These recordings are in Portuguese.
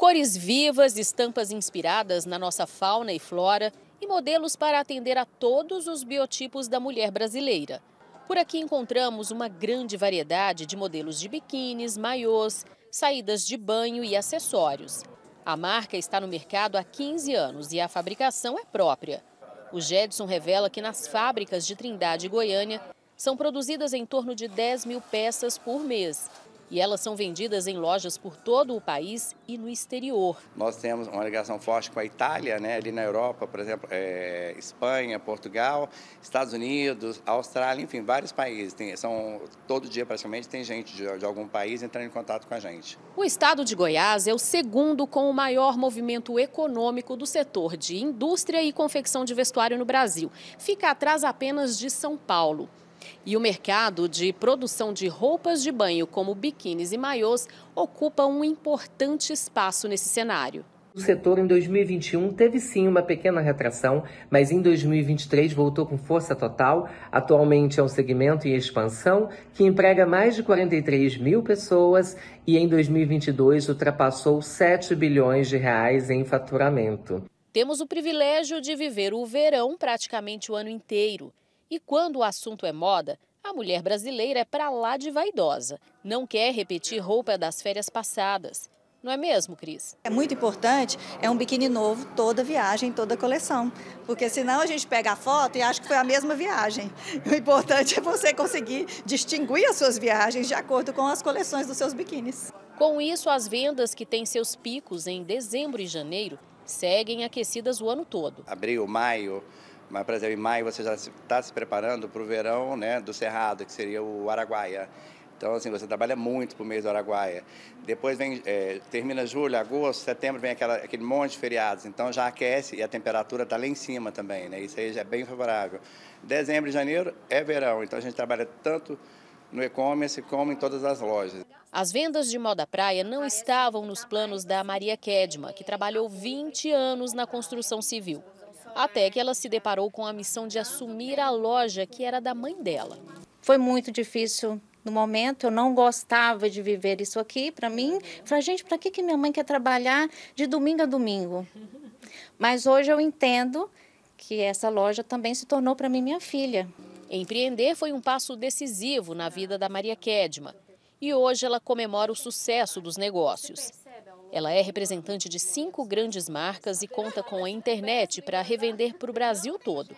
Cores vivas, estampas inspiradas na nossa fauna e flora e modelos para atender a todos os biotipos da mulher brasileira. Por aqui encontramos uma grande variedade de modelos de biquínis, maiôs, saídas de banho e acessórios. A marca está no mercado há 15 anos e a fabricação é própria. O Gedson revela que nas fábricas de Trindade e Goiânia são produzidas em torno de 10 mil peças por mês e elas são vendidas em lojas por todo o país e no exterior. Nós temos uma ligação forte com a Itália, né, ali na Europa, por exemplo, é, Espanha, Portugal, Estados Unidos, Austrália, enfim, vários países. Tem, são, todo dia praticamente tem gente de, de algum país entrando em contato com a gente. O estado de Goiás é o segundo com o maior movimento econômico do setor de indústria e confecção de vestuário no Brasil. Fica atrás apenas de São Paulo. E o mercado de produção de roupas de banho, como biquínis e maiôs, ocupa um importante espaço nesse cenário. O setor em 2021 teve sim uma pequena retração, mas em 2023 voltou com força total. Atualmente é um segmento em expansão que emprega mais de 43 mil pessoas e em 2022 ultrapassou 7 bilhões de reais em faturamento. Temos o privilégio de viver o verão praticamente o ano inteiro. E quando o assunto é moda, a mulher brasileira é para lá de vaidosa. Não quer repetir roupa das férias passadas. Não é mesmo, Cris? É muito importante, é um biquíni novo toda viagem, toda coleção. Porque senão a gente pega a foto e acha que foi a mesma viagem. O importante é você conseguir distinguir as suas viagens de acordo com as coleções dos seus biquínis. Com isso, as vendas que têm seus picos em dezembro e janeiro seguem aquecidas o ano todo. Abril, maio, mas, por exemplo, em maio você já está se preparando para o verão né, do Cerrado, que seria o Araguaia. Então, assim, você trabalha muito para o mês do Araguaia. Depois vem, é, termina julho, agosto, setembro, vem aquela, aquele monte de feriados. Então, já aquece e a temperatura está lá em cima também, né? Isso aí já é bem favorável. Dezembro e janeiro é verão, então a gente trabalha tanto no e-commerce como em todas as lojas. As vendas de moda praia não estavam nos planos da Maria Kedma, que trabalhou 20 anos na construção civil até que ela se deparou com a missão de assumir a loja que era da mãe dela. Foi muito difícil no momento, eu não gostava de viver isso aqui. Para mim, para gente, para que, que minha mãe quer trabalhar de domingo a domingo? Mas hoje eu entendo que essa loja também se tornou para mim minha filha. Empreender foi um passo decisivo na vida da Maria Kedma. E hoje ela comemora o sucesso dos negócios. Ela é representante de cinco grandes marcas e conta com a internet para revender para o Brasil todo.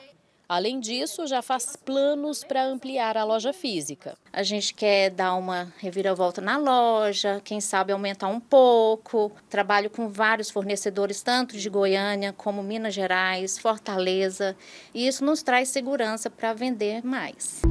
Além disso, já faz planos para ampliar a loja física. A gente quer dar uma reviravolta na loja, quem sabe aumentar um pouco. Trabalho com vários fornecedores, tanto de Goiânia como Minas Gerais, Fortaleza, e isso nos traz segurança para vender mais.